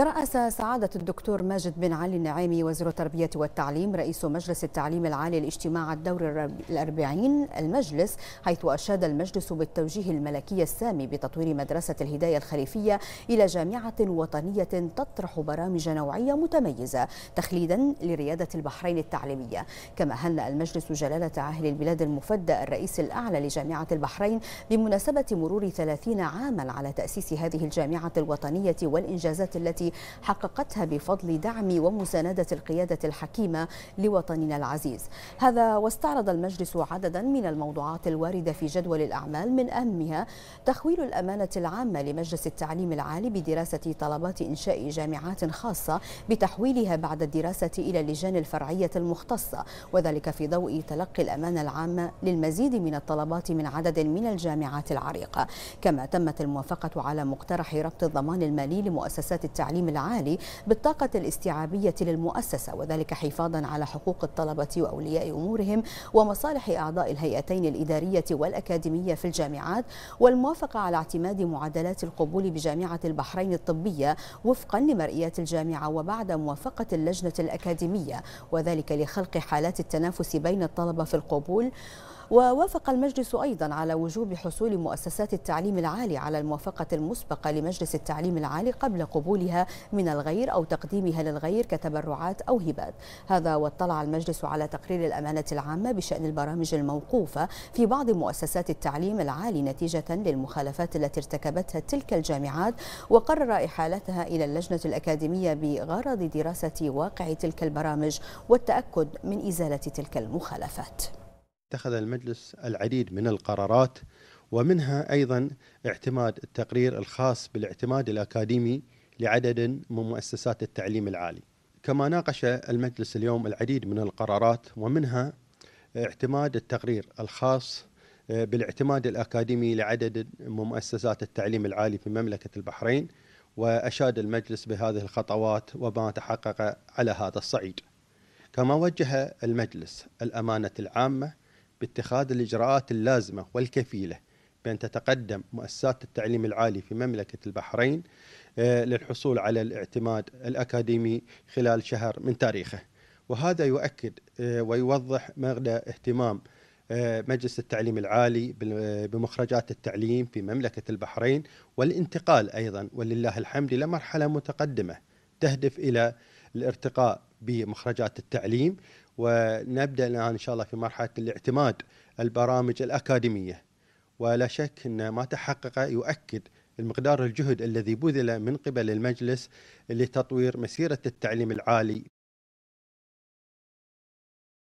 ترأس سعادة الدكتور ماجد بن علي النعيمي وزير التربية والتعليم رئيس مجلس التعليم العالي الاجتماع الدور الأربعين المجلس حيث أشاد المجلس بالتوجيه الملكي السامي بتطوير مدرسة الهداية الخليفية إلى جامعة وطنية تطرح برامج نوعية متميزة تخليدا لريادة البحرين التعليمية كما هنأ المجلس جلالة عاهل البلاد المفدى الرئيس الأعلى لجامعة البحرين بمناسبة مرور 30 عاما على تأسيس هذه الجامعة الوطنية والإنجازات التي حققتها بفضل دعم ومساندة القيادة الحكيمة لوطننا العزيز هذا واستعرض المجلس عددا من الموضوعات الواردة في جدول الأعمال من أهمها تخويل الأمانة العامة لمجلس التعليم العالي بدراسة طلبات إنشاء جامعات خاصة بتحويلها بعد الدراسة إلى اللجان الفرعية المختصة وذلك في ضوء تلقي الأمانة العامة للمزيد من الطلبات من عدد من الجامعات العريقة كما تمت الموافقة على مقترح ربط الضمان المالي لمؤسسات التعليم التعليم العالي بالطاقة الاستيعابية للمؤسسة وذلك حفاظا على حقوق الطلبة وأولياء أمورهم ومصالح أعضاء الهيئتين الإدارية والأكاديمية في الجامعات والموافقة على اعتماد معدلات القبول بجامعة البحرين الطبية وفقا لمرئيات الجامعة وبعد موافقة اللجنة الأكاديمية وذلك لخلق حالات التنافس بين الطلبة في القبول ووافق المجلس أيضا على وجوب حصول مؤسسات التعليم العالي على الموافقة المسبقة لمجلس التعليم العالي قبل قبولها من الغير أو تقديمها للغير كتبرعات أو هبات هذا واطلع المجلس على تقرير الأمانة العامة بشأن البرامج الموقوفة في بعض مؤسسات التعليم العالي نتيجة للمخالفات التي ارتكبتها تلك الجامعات وقرر إحالتها إلى اللجنة الأكاديمية بغرض دراسة واقع تلك البرامج والتأكد من إزالة تلك المخالفات اتخذ المجلس العديد من القرارات ومنها ايضا اعتماد التقرير الخاص بالاعتماد الاكاديمي لعدد من مؤسسات التعليم العالي. كما ناقش المجلس اليوم العديد من القرارات ومنها اعتماد التقرير الخاص آه، بالاعتماد الاكاديمي لعدد من مؤسسات التعليم العالي في مملكه البحرين واشاد المجلس بهذه الخطوات وما تحقق على هذا الصعيد. كما وجه المجلس الامانه العامه باتخاذ الإجراءات اللازمة والكفيلة بأن تتقدم مؤسسات التعليم العالي في مملكة البحرين آه، للحصول على الاعتماد الأكاديمي خلال شهر من تاريخه وهذا يؤكد آه، ويوضح مدى اهتمام آه، مجلس التعليم العالي بمخرجات التعليم في مملكة البحرين والانتقال أيضا ولله الحمد لمرحلة متقدمة تهدف إلى الارتقاء بمخرجات التعليم ونبدا الان ان شاء الله في مرحله الاعتماد البرامج الاكاديميه ولا شك ان ما تحقق يؤكد المقدار الجهد الذي بذل من قبل المجلس لتطوير مسيره التعليم العالي